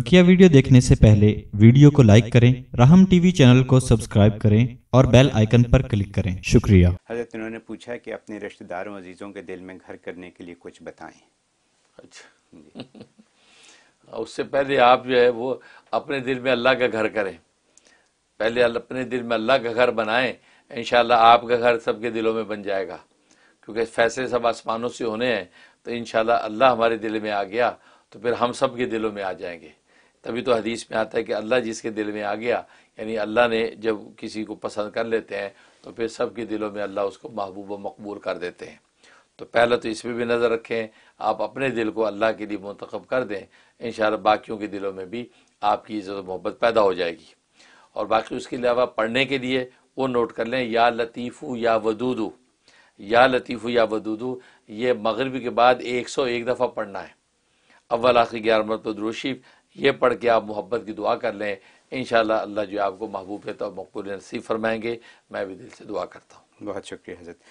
बकिया वीडियो देखने से पहले वीडियो को लाइक करें राहम टीवी चैनल को सब्सक्राइब करें और बेल आइकन पर क्लिक करें शुक्रिया हजरत उन्होंने पूछा कि अपने रिश्तेदारों अजीज़ों के दिल में घर करने के लिए कुछ बताएं अच्छा उससे पहले आप जो है वो अपने दिल में अल्लाह का घर करें पहले अपने दिल में अल्लाह का घर बनाए इन आपका घर सबके दिलों में बन जाएगा क्योंकि फैसले सब आसमानों से होने हैं तो इन अल्लाह हमारे दिल में आ गया तो फिर हम सब के दिलों में आ जाएंगे तभी तो हदीस में आता है कि अल्लाह जिसके दिल में आ गया यानी अल्लाह ने जब किसी को पसंद कर लेते हैं तो फिर सबके दिलों में अल्लाह उसको महबूब व मकबूल कर देते हैं तो पहला तो इसमें भी नज़र रखें आप अपने दिल को अल्लाह के लिए मंतखब कर दें इन बाकियों के दिलों में भी आपकी इज़्ज़त मोहब्बत पैदा हो जाएगी और बाकी उसके अलावा पढ़ने के लिए वो नोट कर लें या लतीफ़ू या वदूदू या लतीफ़ू या वदूदू ये मगरबी के बाद एक सौ एक दफ़ा पढ़ना है अव्वल आखिर ग्यारह मरतब ये पढ़ के आप मोहब्बत की दुआ कर लें इन अल्लाह जो आपको महबूब है तो मकबूल नसीब फरमाएंगे मैं भी दिल से दुआ करता हूँ बहुत शुक्रिया हजरत